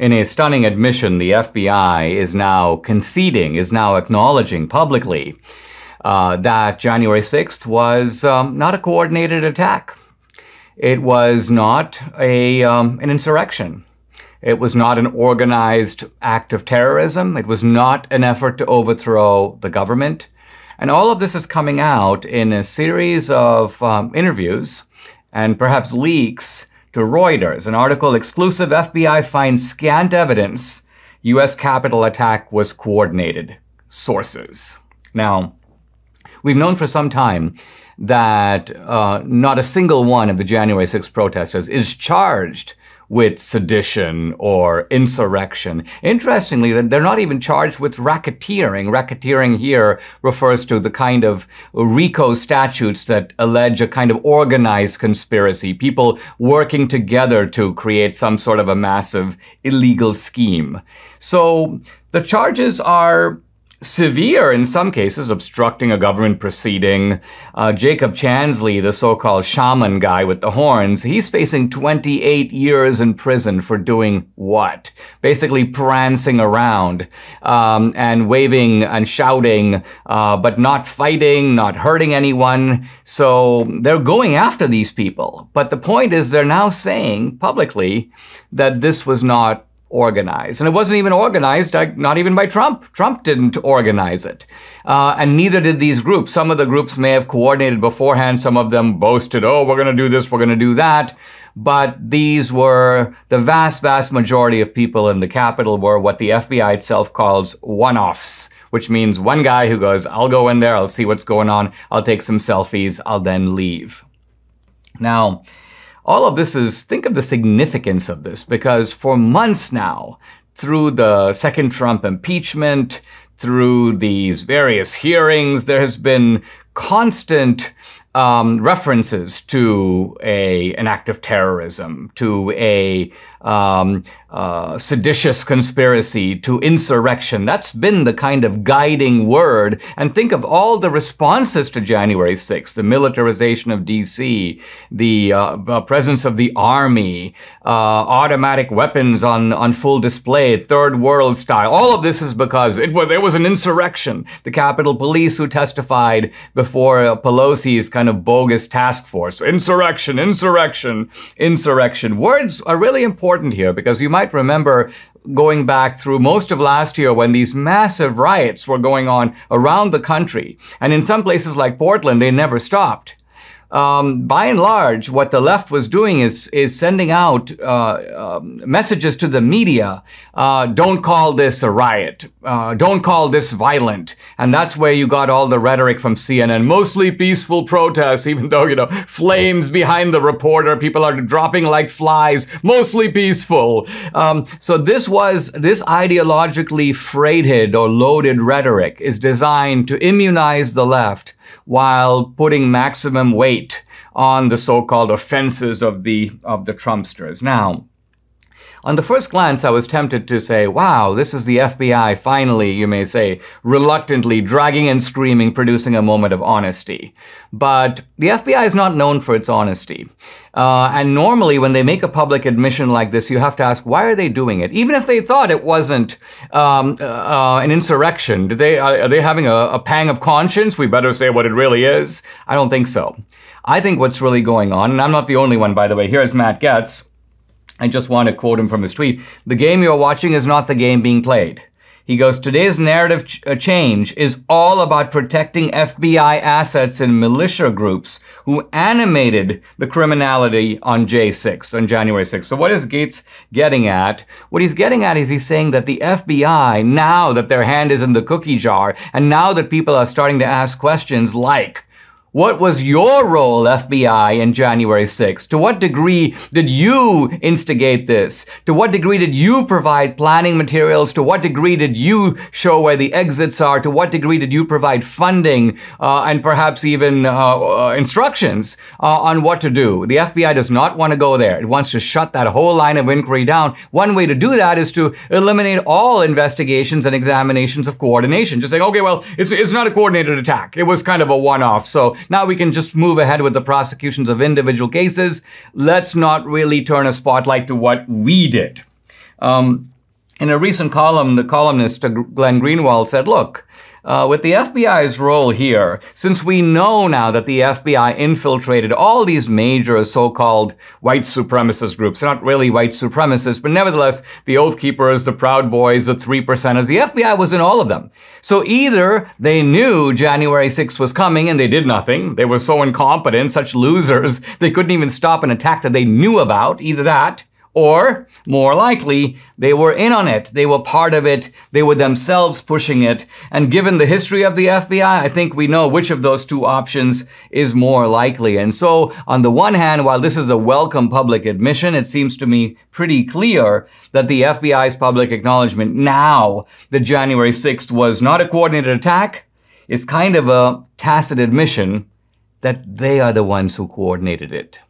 In a stunning admission, the FBI is now conceding, is now acknowledging publicly uh, that January 6th was um, not a coordinated attack. It was not a, um, an insurrection. It was not an organized act of terrorism. It was not an effort to overthrow the government. And all of this is coming out in a series of um, interviews and perhaps leaks to Reuters, an article exclusive FBI finds scant evidence U.S. Capitol attack was coordinated. Sources. Now, we've known for some time that uh, not a single one of the January 6 protesters is charged with sedition or insurrection. Interestingly, they're not even charged with racketeering. Racketeering here refers to the kind of RICO statutes that allege a kind of organized conspiracy, people working together to create some sort of a massive illegal scheme. So the charges are severe in some cases, obstructing a government proceeding. Uh, Jacob Chansley, the so called shaman guy with the horns, he's facing 28 years in prison for doing what? Basically prancing around um, and waving and shouting, uh, but not fighting, not hurting anyone. So they're going after these people. But the point is, they're now saying publicly that this was not organized. And it wasn't even organized, not even by Trump. Trump didn't organize it. Uh, and neither did these groups. Some of the groups may have coordinated beforehand. Some of them boasted, oh, we're going to do this, we're going to do that. But these were the vast, vast majority of people in the Capitol were what the FBI itself calls one offs, which means one guy who goes, I'll go in there, I'll see what's going on, I'll take some selfies, I'll then leave. Now, all of this is, think of the significance of this, because for months now, through the second Trump impeachment, through these various hearings, there has been constant um, references to a, an act of terrorism, to a um, uh, seditious conspiracy, to insurrection. That's been the kind of guiding word. And think of all the responses to January 6th the militarization of DC, the uh, uh, presence of the army, uh, automatic weapons on, on full display, third world style. All of this is because it, well, there was an insurrection. The Capitol Police who testified before uh, Pelosi's kind of bogus task force. Insurrection, insurrection, insurrection. Words are really important here because you might remember going back through most of last year when these massive riots were going on around the country. And in some places like Portland, they never stopped um, by and large, what the left was doing is is sending out uh, uh, messages to the media: uh, "Don't call this a riot. Uh, don't call this violent." And that's where you got all the rhetoric from CNN. Mostly peaceful protests, even though you know flames behind the reporter, people are dropping like flies. Mostly peaceful. Um, so this was this ideologically freighted or loaded rhetoric is designed to immunize the left while putting maximum weight on the so-called offenses of the, of the Trumpsters. Now, on the first glance, I was tempted to say, wow, this is the FBI finally, you may say, reluctantly, dragging and screaming, producing a moment of honesty. But the FBI is not known for its honesty. Uh, and normally, when they make a public admission like this, you have to ask, why are they doing it? Even if they thought it wasn't um, uh, uh an insurrection, do they, are they having a, a pang of conscience? We better say what it really is. I don't think so. I think what's really going on, and I'm not the only one, by the way. Here's Matt Getz I just want to quote him from his tweet. The game you're watching is not the game being played. He goes, today's narrative ch uh, change is all about protecting FBI assets and militia groups who animated the criminality on J6, on January 6th. So what is Gates getting at? What he's getting at is he's saying that the FBI, now that their hand is in the cookie jar, and now that people are starting to ask questions like, what was your role, FBI, in January 6? To what degree did you instigate this? To what degree did you provide planning materials? To what degree did you show where the exits are? To what degree did you provide funding uh, and perhaps even uh, uh, instructions uh, on what to do? The FBI does not want to go there. It wants to shut that whole line of inquiry down. One way to do that is to eliminate all investigations and examinations of coordination. Just saying, okay, well, it's, it's not a coordinated attack. It was kind of a one-off. So now we can just move ahead with the prosecutions of individual cases. Let's not really turn a spotlight to what we did. Um, in a recent column, the columnist uh, Glenn Greenwald said, look, uh, with the FBI's role here, since we know now that the FBI infiltrated all these major so-called white supremacist groups, not really white supremacists, but nevertheless, the Oath Keepers, the Proud Boys, the 3%ers, the FBI was in all of them. So either they knew January 6th was coming and they did nothing. They were so incompetent, such losers, they couldn't even stop an attack that they knew about, either that, or, more likely, they were in on it. They were part of it. They were themselves pushing it. And given the history of the FBI, I think we know which of those two options is more likely. And so, on the one hand, while this is a welcome public admission, it seems to me pretty clear that the FBI's public acknowledgement now that January 6th was not a coordinated attack is kind of a tacit admission that they are the ones who coordinated it.